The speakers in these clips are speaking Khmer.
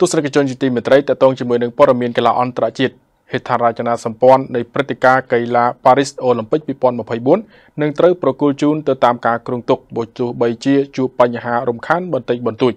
ទស្សនិកជនជាទីមេត្រីតតងជាមួយនឹងព័ត៌មានកីឡាអន្តរជាតិហេដ្ឋារចនាសម្ព័ន្ធនៃព្រឹត្តិការណ៍កីឡាប៉ារីសអូឡ িম্প ិក2024នឹងត្រូវប្រគល់ជូនទៅតាមការគ្រោងទុកបើទោះបីជាជួបបញ្ហារំខានបន្តិចបន្តួច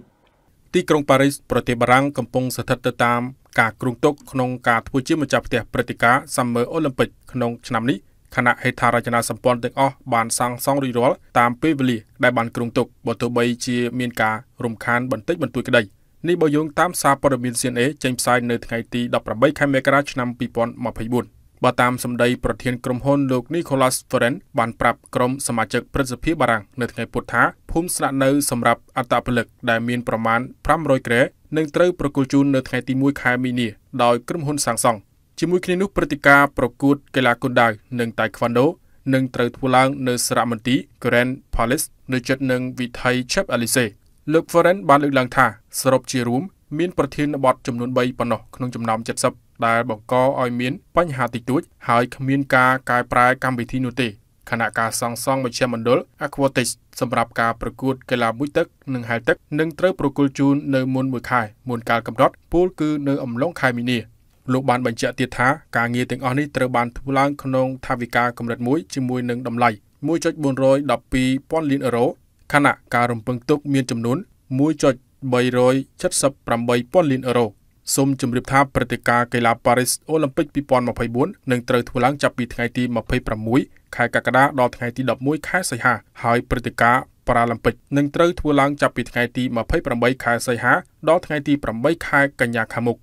ទីក្រុងប៉ារីសប្រទេសបារាំងកំពុងស្ថិតទៅតាមការគ្រោងទុកក្នុងការធ្វើជាម្ចាស់ផ្ទះព្រឹត្តិការណ៍ Summer Olympic ក្នុងឆ្នាំនេះគណៈហេដ្ឋារចនាសម្ព័ន្ធទាំងអស់បានសាងសង់រីរាល់តាមពេលវេលាដែលបានគ្រោងទុកបើទោះបីជាមានការរំខានបន្តិចបន្តួចក្តី។នេះបើយោងតាមសារព័ត៌មាន CNA ចេញផ្សាយនៅថ្ងៃទី18ខែមករាឆ្នាំ2024បើតាមសម្ដីប្រធានក្រុមហ៊ុនលោក Nicholas Ferren បានប្រាប់ក្រុមសមាជិកព្រឹទ្ធសភាបារាំងនៅថ្ងៃពុធថាភូមិស្នាក់នៅសម្រាប់អត្តពលិកដែលមានប្រមាណ500ក្រែនឹងត្រូវប្រគល់ជូននៅថ្ងៃទី1ខែមីនាដោយក្រុមហ៊ុនសាំងសុងជាមួយគ្នានោះព្រឹត្តិការណ៍ប្រកួតកីឡាគុនដាវនិងតៃក្វាន់ដូនឹងត្រូវធ្វើឡើងនៅសារមន្ទីរ Grand Palace នៅជិតនឹងវិថី Champs-Élysées លោក Foren បានលើកឡើងថាសរុបជារួមមានប្រធានបទចំនួន3ប៉ុណ្ណោះក្នុងចំណោម70ដែលបង្កឲ្យមាន បញ្ហាតិចតួច ហើយគ្មានការកែប្រែកម្មវិធីនោះទេគណៈការសង់សង់មជ្ឈមណ្ឌល Aquatics សម្រាប់ការប្រកួតកីឡាមុជទឹកនិងហែលទឹកនឹងត្រូវប្រគល់ជូននៅមុនមួយខែមុនកាលកំណត់ពលគឺនៅអំឡុងខែមីនាលោកបានបញ្ជាក់ទៀតថាការងារទាំងអស់នេះត្រូវបានធ្វើឡើងក្នុងថវិកាកម្រិតមួយជាមួយនឹងតម្លៃ1.412ពាន់លានអឺរ៉ូខណៈការរំពឹងទុកមានចំនួន1.378,000លានអឺរ៉ូសូមជម្រាបថាព្រឹត្តិការណ៍កីឡាប៉ារីសអូឡ িম্প ិក2024នឹងត្រូវធ្វើឡើងចាប់ពីថ្ងៃទី26ខែកក្កដាដល់ថ្ងៃទី11ខែសីហាហើយព្រឹត្តិការណ៍ប៉ារ៉ាឡ িম্প ិកនឹងត្រូវធ្វើឡើងចាប់ពីថ្ងៃទី28ខែសីហាដល់ថ្ងៃទី8ខែកញ្ញាខាងមុខ